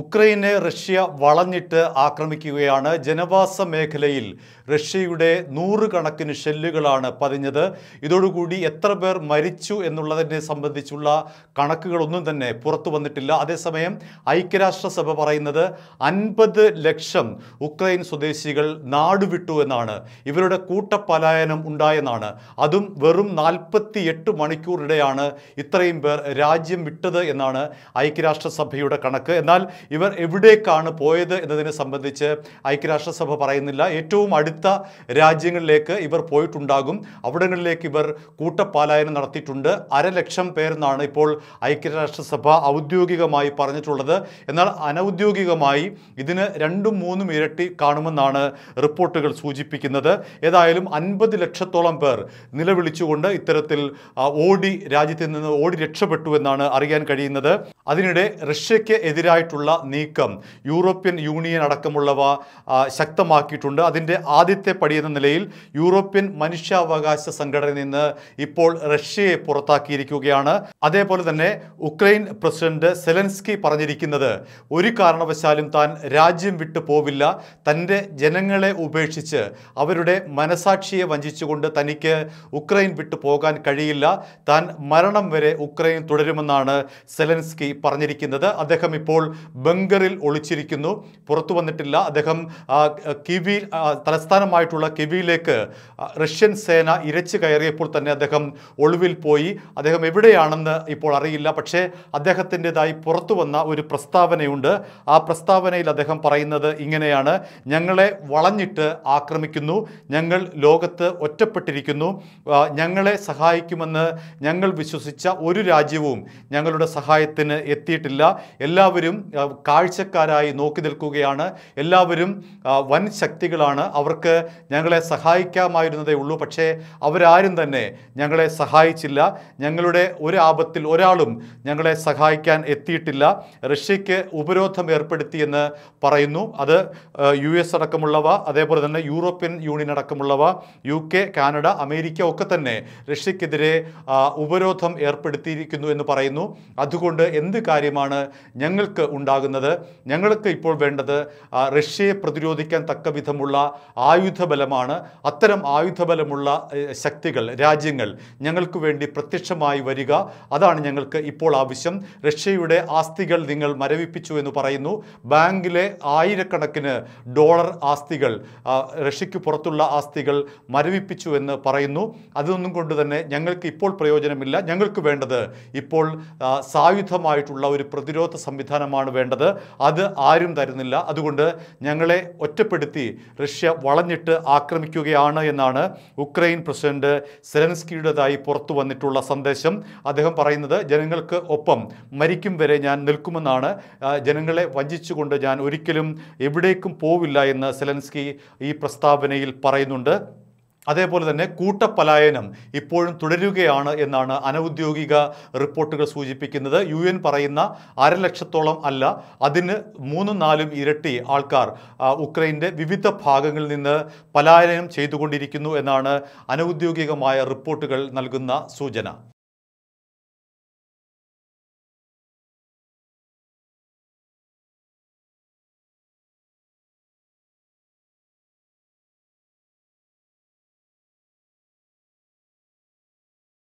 ഉക്രൈനെ Russia വളഞ്ഞിട്ട് ആക്രമിക്കുകയാണ് ജനവാസ മേഖലയിൽ റഷ്യയുടെ നൂറുകണക്കിന് ഷെല്ലുകളാണ് പതിഞ്ഞത് ഇതോടുകൂടി എത്ര പേർ മരിച്ചു എന്നുള്ളതിനെ സംബന്ധിച്ചുള്ള കണക്കുകളൊന്നും തന്നെ പുറത്തു വന്നിട്ടില്ല അതേസമയം ഐക്യരാഷ്ട്രസഭ പറയുന്നത് അൻപത് ലക്ഷം ഉക്രൈൻ സ്വദേശികൾ നാടുവിട്ടു എന്നാണ് ഇവരുടെ കൂട്ടപലായനം ഉണ്ടായെന്നാണ് അതും വെറും നാൽപ്പത്തി എട്ട് മണിക്കൂറിടെയാണ് ഇത്രയും പേർ രാജ്യം വിട്ടത് എന്നാണ് ഐക്യരാഷ്ട്രസഭയുടെ കണക്ക് എന്നാൽ ഇവർ എവിടേക്കാണ് പോയത് എന്നതിനെ സംബന്ധിച്ച് ഐക്യരാഷ്ട്രസഭ പറയുന്നില്ല ഏറ്റവും അടുത്ത രാജ്യങ്ങളിലേക്ക് ഇവർ പോയിട്ടുണ്ടാകും അവിടങ്ങളിലേക്ക് ഇവർ കൂട്ടപ്പാലായനം നടത്തിയിട്ടുണ്ട് അരലക്ഷം പേരെന്നാണ് ഇപ്പോൾ ഐക്യരാഷ്ട്രസഭ ഔദ്യോഗികമായി പറഞ്ഞിട്ടുള്ളത് എന്നാൽ അനൗദ്യോഗികമായി ഇതിന് രണ്ടും മൂന്നും ഇരട്ടി കാണുമെന്നാണ് റിപ്പോർട്ടുകൾ സൂചിപ്പിക്കുന്നത് ഏതായാലും അൻപത് ലക്ഷത്തോളം പേർ നിലവിളിച്ചുകൊണ്ട് ഇത്തരത്തിൽ ഓടി രാജ്യത്ത് നിന്ന് ഓടി രക്ഷപ്പെട്ടു എന്നാണ് അറിയാൻ കഴിയുന്നത് അതിനിടെ റഷ്യയ്ക്ക് എതിരായിട്ടുള്ള തരത്തിലുള്ള നീക്കം യൂറോപ്യൻ യൂണിയൻ അടക്കമുള്ളവ ശക്തമാക്കിയിട്ടുണ്ട് അതിൻ്റെ ആദ്യത്തെ പടിയെന്ന നിലയിൽ യൂറോപ്യൻ മനുഷ്യാവകാശ സംഘടനയിൽ നിന്ന് ഇപ്പോൾ റഷ്യയെ പുറത്താക്കിയിരിക്കുകയാണ് അതേപോലെ തന്നെ ഉക്രൈൻ പ്രസിഡന്റ് സെലൻസ്കി പറഞ്ഞിരിക്കുന്നത് ഒരു കാരണവശാലും താൻ രാജ്യം വിട്ടു പോവില്ല തൻ്റെ ജനങ്ങളെ ഉപേക്ഷിച്ച് അവരുടെ മനസാക്ഷിയെ വഞ്ചിച്ചുകൊണ്ട് തനിക്ക് ഉക്രൈൻ വിട്ടു പോകാൻ കഴിയില്ല താൻ മരണം വരെ ഉക്രൈൻ തുടരുമെന്നാണ് സെലൻസ്കി പറഞ്ഞിരിക്കുന്നത് അദ്ദേഹം ഇപ്പോൾ ബംഗറിൽ ഒളിച്ചിരിക്കുന്നു പുറത്തു വന്നിട്ടില്ല അദ്ദേഹം കിവി തലസ്ഥാനമായിട്ടുള്ള കിവിയിലേക്ക് റഷ്യൻ സേന ഇരച്ചു കയറിയപ്പോൾ തന്നെ അദ്ദേഹം ഒളിവിൽ പോയി അദ്ദേഹം എവിടെയാണെന്ന് ഇപ്പോൾ അറിയില്ല പക്ഷേ അദ്ദേഹത്തിൻ്റെതായി പുറത്തു വന്ന ഒരു പ്രസ്താവനയുണ്ട് ആ പ്രസ്താവനയിൽ അദ്ദേഹം പറയുന്നത് ഇങ്ങനെയാണ് ഞങ്ങളെ വളഞ്ഞിട്ട് ആക്രമിക്കുന്നു ഞങ്ങൾ ലോകത്ത് ഒറ്റപ്പെട്ടിരിക്കുന്നു ഞങ്ങളെ സഹായിക്കുമെന്ന് ഞങ്ങൾ വിശ്വസിച്ച ഒരു രാജ്യവും ഞങ്ങളുടെ സഹായത്തിന് എത്തിയിട്ടില്ല എല്ലാവരും കാഴ്ചക്കാരായി നോക്കി നിൽക്കുകയാണ് എല്ലാവരും വൻ ശക്തികളാണ് അവർക്ക് ഞങ്ങളെ സഹായിക്കാമായിരുന്നതേ ഉള്ളൂ പക്ഷേ അവരാരും തന്നെ ഞങ്ങളെ സഹായിച്ചില്ല ഞങ്ങളുടെ ഒരു ആപത്തിൽ ഒരാളും ഞങ്ങളെ സഹായിക്കാൻ എത്തിയിട്ടില്ല റഷ്യയ്ക്ക് ഉപരോധം ഏർപ്പെടുത്തിയെന്ന് പറയുന്നു അത് യു എസ് അടക്കമുള്ളവ അതേപോലെ തന്നെ യൂറോപ്യൻ യൂണിയൻ അടക്കമുള്ളവ യു കെ കാനഡ അമേരിക്ക ഒക്കെ തന്നെ റഷ്യക്കെതിരെ ഉപരോധം ഏർപ്പെടുത്തിയിരിക്കുന്നു എന്ന് പറയുന്നു അതുകൊണ്ട് എന്ത് കാര്യമാണ് ഞങ്ങൾക്ക് ഉണ്ടാകുന്നത് ഉണ്ടാകുന്നത് ഞങ്ങൾക്ക് ഇപ്പോൾ വേണ്ടത് റഷ്യയെ പ്രതിരോധിക്കാൻ തക്ക വിധമുള്ള ആയുധബലമാണ് അത്തരം ആയുധബലമുള്ള ശക്തികൾ രാജ്യങ്ങൾ ഞങ്ങൾക്ക് വേണ്ടി പ്രത്യക്ഷമായി വരിക അതാണ് ഞങ്ങൾക്ക് ഇപ്പോൾ ആവശ്യം റഷ്യയുടെ ആസ്തികൾ നിങ്ങൾ മരവിപ്പിച്ചു എന്ന് പറയുന്നു ബാങ്കിലെ ആയിരക്കണക്കിന് ഡോളർ ആസ്തികൾ റഷ്യയ്ക്ക് പുറത്തുള്ള ആസ്തികൾ മരവിപ്പിച്ചു എന്ന് പറയുന്നു അതൊന്നും കൊണ്ട് തന്നെ ഞങ്ങൾക്ക് ഇപ്പോൾ പ്രയോജനമില്ല ഞങ്ങൾക്ക് വേണ്ടത് ഇപ്പോൾ സായുധമായിട്ടുള്ള ഒരു പ്രതിരോധ സംവിധാനമാണ് വേണ്ടത് വേണ്ടത് അത് ആരും തരുന്നില്ല അതുകൊണ്ട് ഞങ്ങളെ ഒറ്റപ്പെടുത്തി റഷ്യ വളഞ്ഞിട്ട് ആക്രമിക്കുകയാണ് എന്നാണ് ഉക്രൈൻ പ്രസിഡന്റ് സെലൻസ്കിയുടേതായി പുറത്തു വന്നിട്ടുള്ള സന്ദേശം അദ്ദേഹം പറയുന്നത് ജനങ്ങൾക്ക് ഒപ്പം മരിക്കും വരെ ഞാൻ നിൽക്കുമെന്നാണ് ജനങ്ങളെ വഞ്ചിച്ചുകൊണ്ട് ഞാൻ ഒരിക്കലും എവിടേക്കും പോവില്ല എന്ന് സെലൻസ്കി ഈ പ്രസ്താവനയിൽ പറയുന്നുണ്ട് അതേപോലെ തന്നെ കൂട്ടപ്പലായനം ഇപ്പോഴും തുടരുകയാണ് എന്നാണ് അനൗദ്യോഗിക റിപ്പോർട്ടുകൾ സൂചിപ്പിക്കുന്നത് യു എൻ പറയുന്ന അരലക്ഷത്തോളം അല്ല അതിന് മൂന്നും നാലും ഇരട്ടി ആൾക്കാർ ഉക്രൈൻ്റെ വിവിധ ഭാഗങ്ങളിൽ നിന്ന് പലായനം ചെയ്തുകൊണ്ടിരിക്കുന്നു എന്നാണ് അനൗദ്യോഗികമായ റിപ്പോർട്ടുകൾ നൽകുന്ന സൂചന